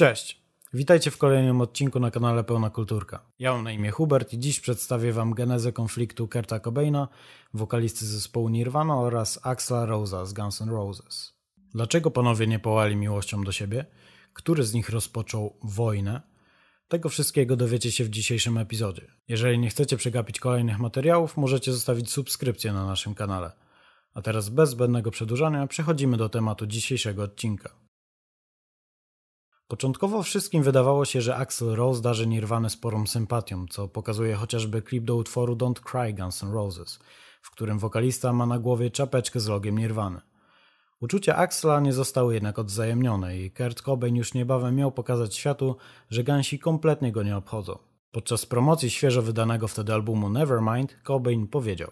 Cześć! Witajcie w kolejnym odcinku na kanale Pełna Kulturka. Ja mam na imię Hubert i dziś przedstawię Wam genezę konfliktu Kurta Cobaina, wokalisty zespołu Nirvana oraz Axla Rosa z Guns N' Roses. Dlaczego panowie nie połali miłością do siebie? Który z nich rozpoczął wojnę? Tego wszystkiego dowiecie się w dzisiejszym epizodzie. Jeżeli nie chcecie przegapić kolejnych materiałów, możecie zostawić subskrypcję na naszym kanale. A teraz bez zbędnego przedłużania przechodzimy do tematu dzisiejszego odcinka. Początkowo wszystkim wydawało się, że Axl Rose darzy Nirwanę sporą sympatią, co pokazuje chociażby klip do utworu Don't Cry Guns N' Roses, w którym wokalista ma na głowie czapeczkę z logiem Nirwany. Uczucia Axla nie zostały jednak odzajemnione i Kurt Cobain już niebawem miał pokazać światu, że gansi kompletnie go nie obchodzą. Podczas promocji świeżo wydanego wtedy albumu Nevermind Cobain powiedział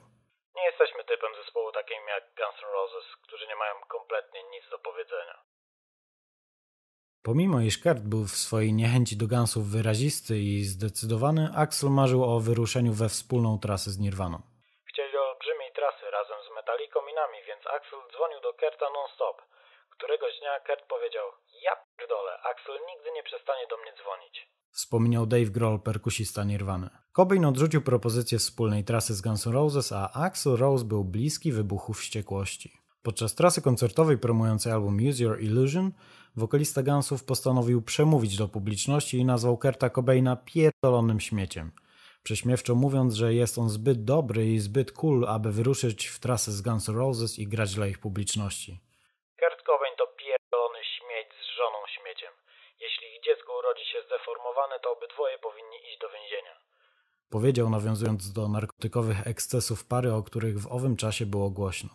Pomimo iż Kurt był w swojej niechęci do Gansów wyrazisty i zdecydowany, Axel marzył o wyruszeniu we wspólną trasę z Nirwaną. Chcieli olbrzymiej trasy razem z Metaliką i nami, więc Axel dzwonił do Kerta non-stop. Któregoś dnia Kurt powiedział, ja pierdolę, Axel nigdy nie przestanie do mnie dzwonić. Wspomniał Dave Grohl, perkusista Nirwany. Cobain odrzucił propozycję wspólnej trasy z Guns N' Roses, a Axel Rose był bliski wybuchu wściekłości. Podczas trasy koncertowej promującej album Use Your Illusion wokalista Gansów postanowił przemówić do publiczności i nazwał Kerta Cobaina pierdolonym śmieciem. Prześmiewczo mówiąc, że jest on zbyt dobry i zbyt cool, aby wyruszyć w trasę z Guns Roses i grać dla ich publiczności. Kurt Cobain to pierdolony śmieć z żoną śmieciem. Jeśli ich dziecko urodzi się zdeformowane, to obydwoje powinni iść do więzienia. Powiedział nawiązując do narkotykowych ekscesów pary, o których w owym czasie było głośno.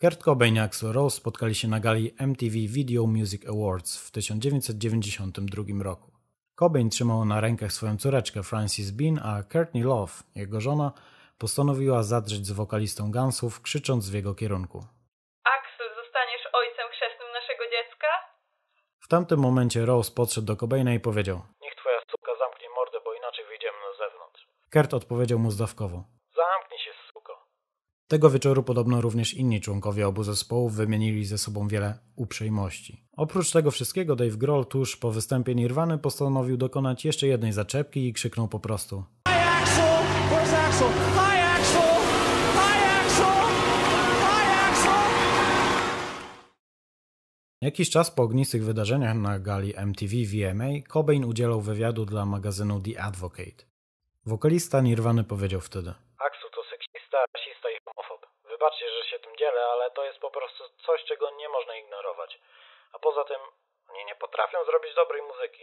Kurt Cobain i Axl Rose spotkali się na gali MTV Video Music Awards w 1992 roku. Cobain trzymał na rękach swoją córeczkę Frances Bean, a Courtney Love, jego żona, postanowiła zadrzeć z wokalistą Gunsów, krzycząc w jego kierunku. Axel, zostaniesz ojcem chrzestnym naszego dziecka? W tamtym momencie Rose podszedł do Cobaina i powiedział Niech twoja córka zamknie mordę, bo inaczej wyjdziemy na zewnątrz. Kurt odpowiedział mu zdawkowo. Tego wieczoru podobno również inni członkowie obu zespołów wymienili ze sobą wiele uprzejmości. Oprócz tego wszystkiego Dave Grohl tuż po występie Nirwany postanowił dokonać jeszcze jednej zaczepki i krzyknął po prostu Hi Axel! Where's Axel? Hi Axel! Hi Axel! Hi Axel! Jakiś czas po ognistych wydarzeniach na gali MTV VMA e Cobain udzielał wywiadu dla magazynu The Advocate. Wokalista Nirwany powiedział wtedy – Wybaczcie, że się tym dzielę, ale to jest po prostu coś, czego nie można ignorować. A poza tym, oni nie potrafią zrobić dobrej muzyki.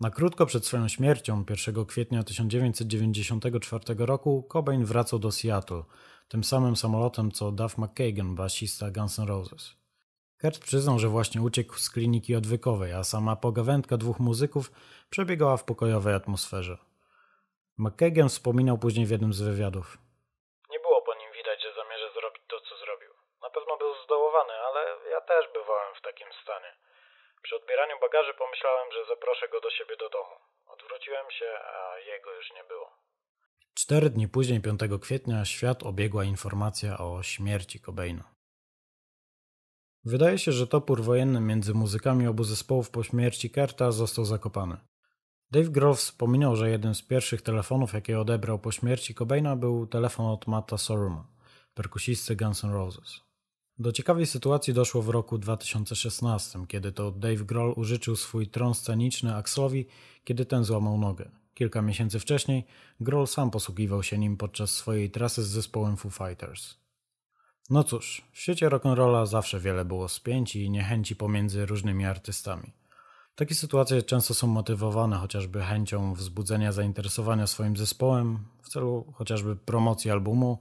Na krótko przed swoją śmiercią 1 kwietnia 1994 roku Cobain wracał do Seattle, tym samym samolotem co Duff McKagan, basista Guns N' Roses. Kurt przyznał, że właśnie uciekł z kliniki odwykowej, a sama pogawędka dwóch muzyków przebiegała w pokojowej atmosferze. McKagan wspominał później w jednym z wywiadów. Na pewno był zdołowany, ale ja też bywałem w takim stanie. Przy odbieraniu bagaży pomyślałem, że zaproszę go do siebie do domu. Odwróciłem się, a jego już nie było. Cztery dni później, 5 kwietnia, świat obiegła informacja o śmierci Cobaina. Wydaje się, że topór wojenny między muzykami obu zespołów po śmierci Kerta został zakopany. Dave Grove wspominał, że jednym z pierwszych telefonów, jakie odebrał po śmierci Cobaina, był telefon od Matta Soruma, perkusisty Guns N' Roses. Do ciekawej sytuacji doszło w roku 2016, kiedy to Dave Grohl użyczył swój tron sceniczny Axlowi, kiedy ten złamał nogę. Kilka miesięcy wcześniej Grohl sam posługiwał się nim podczas swojej trasy z zespołem Foo Fighters. No cóż, w świecie rock'n'rolla zawsze wiele było spięć i niechęci pomiędzy różnymi artystami. Takie sytuacje często są motywowane chociażby chęcią wzbudzenia zainteresowania swoim zespołem w celu chociażby promocji albumu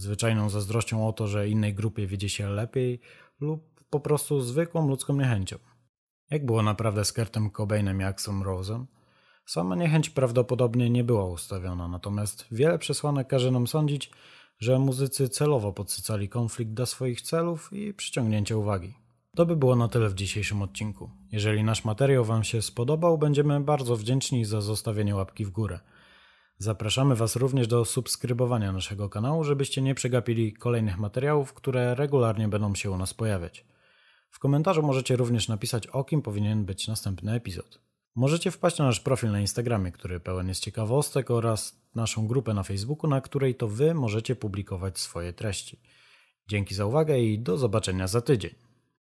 zwyczajną zazdrością o to, że innej grupie wiedzie się lepiej, lub po prostu zwykłą ludzką niechęcią. Jak było naprawdę z Kurtem Cobainem i Axel Rose'em? Sama niechęć prawdopodobnie nie była ustawiona, natomiast wiele przesłanek każe nam sądzić, że muzycy celowo podsycali konflikt dla swoich celów i przyciągnięcia uwagi. To by było na tyle w dzisiejszym odcinku. Jeżeli nasz materiał Wam się spodobał, będziemy bardzo wdzięczni za zostawienie łapki w górę. Zapraszamy Was również do subskrybowania naszego kanału, żebyście nie przegapili kolejnych materiałów, które regularnie będą się u nas pojawiać. W komentarzu możecie również napisać, o kim powinien być następny epizod. Możecie wpaść na nasz profil na Instagramie, który pełen jest ciekawostek, oraz naszą grupę na Facebooku, na której to Wy możecie publikować swoje treści. Dzięki za uwagę i do zobaczenia za tydzień.